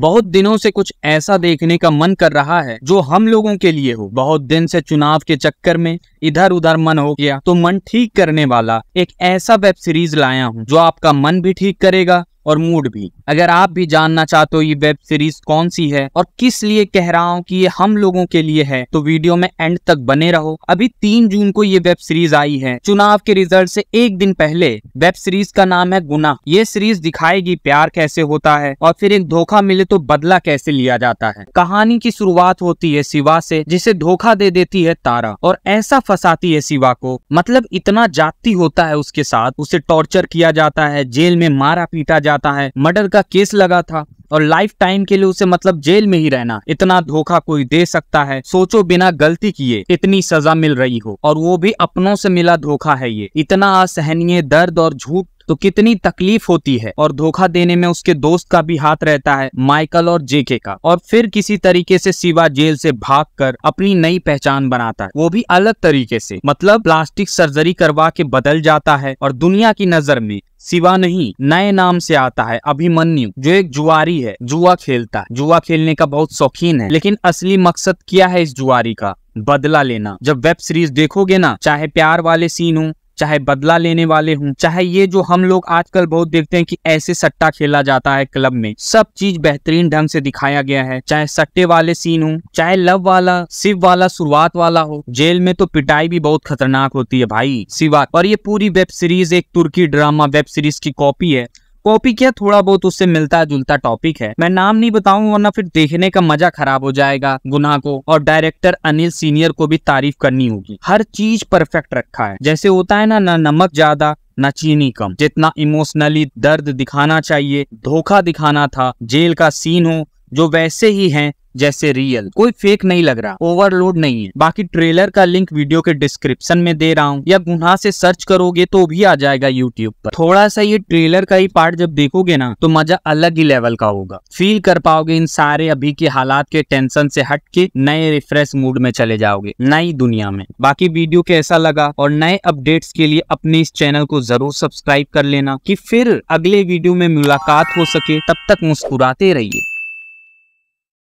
बहुत दिनों से कुछ ऐसा देखने का मन कर रहा है जो हम लोगों के लिए हो बहुत दिन से चुनाव के चक्कर में इधर उधर मन हो गया तो मन ठीक करने वाला एक ऐसा वेब सीरीज लाया हूँ जो आपका मन भी ठीक करेगा और मूड भी अगर आप भी जानना चाहते हो ये वेब सीरीज कौन सी है और किस लिए कह रहा हूँ कि ये हम लोगों के लिए है तो वीडियो में एंड तक बने रहो अभी तीन जून को ये वेब सीरीज आई है चुनाव के रिजल्ट से एक दिन पहले वेब सीरीज का नाम है गुना ये सीरीज दिखाएगी प्यार कैसे होता है और फिर एक धोखा मिले तो बदला कैसे लिया जाता है कहानी की शुरुआत होती है शिवा से जिसे धोखा दे देती है तारा और ऐसा फंसाती है शिवा को मतलब इतना जाति होता है उसके साथ उसे टॉर्चर किया जाता है जेल में मारा पीटा जाता जाता है मर्डर का केस लगा था और लाइफ टाइम के लिए उसे मतलब जेल में ही रहना इतना धोखा कोई दे सकता है सोचो बिना गलती किए इतनी सजा मिल रही हो और वो भी अपनों से मिला धोखा है ये इतना असहनीय दर्द और झूठ तो कितनी तकलीफ होती है और धोखा देने में उसके दोस्त का भी हाथ रहता है माइकल और जेके का और फिर किसी तरीके से शिवा जेल से भाग कर अपनी नई पहचान बनाता है वो भी अलग तरीके से मतलब प्लास्टिक सर्जरी करवा के बदल जाता है और दुनिया की नजर में शिवा नहीं नए नाम से आता है अभिमन्यु जो एक जुआरी है जुआ खेलता है जुआ खेलने का बहुत शौकीन है लेकिन असली मकसद क्या है इस जुआरी का बदला लेना जब वेब सीरीज देखोगे ना चाहे प्यार वाले सीन हो चाहे बदला लेने वाले हों चाहे ये जो हम लोग आजकल बहुत देखते हैं कि ऐसे सट्टा खेला जाता है क्लब में सब चीज बेहतरीन ढंग से दिखाया गया है चाहे सट्टे वाले सीन हो चाहे लव वाला शिव वाला शुरुआत वाला हो जेल में तो पिटाई भी बहुत खतरनाक होती है भाई शिवा और ये पूरी वेब सीरीज एक तुर्की ड्रामा वेब सीरीज की कॉपी है कॉपी है थोड़ा बहुत उससे मिलता जुलता टॉपिक है मैं नाम नहीं बताऊं वरना फिर देखने का मजा खराब हो जाएगा गुना को और डायरेक्टर अनिल सीनियर को भी तारीफ करनी होगी हर चीज परफेक्ट रखा है जैसे होता है ना ना नमक ज्यादा न चीनी कम जितना इमोशनली दर्द दिखाना चाहिए धोखा दिखाना था जेल का सीन हो जो वैसे ही हैं जैसे रियल कोई फेक नहीं लग रहा ओवरलोड नहीं है बाकी ट्रेलर का लिंक वीडियो के डिस्क्रिप्शन में दे रहा हूँ या गुना से सर्च करोगे तो भी आ जाएगा यूट्यूब पर थोड़ा सा ये ट्रेलर का ही पार्ट जब देखोगे ना तो मजा अलग ही लेवल का होगा फील कर पाओगे इन सारे अभी के हालात के टेंशन से हट के नए रिफ्रेश मूड में चले जाओगे नई दुनिया में बाकी वीडियो कैसा लगा और नए अपडेट्स के लिए अपने इस चैनल को जरूर सब्सक्राइब कर लेना की फिर अगले वीडियो में मुलाकात हो सके तब तक मुस्कुराते रहिए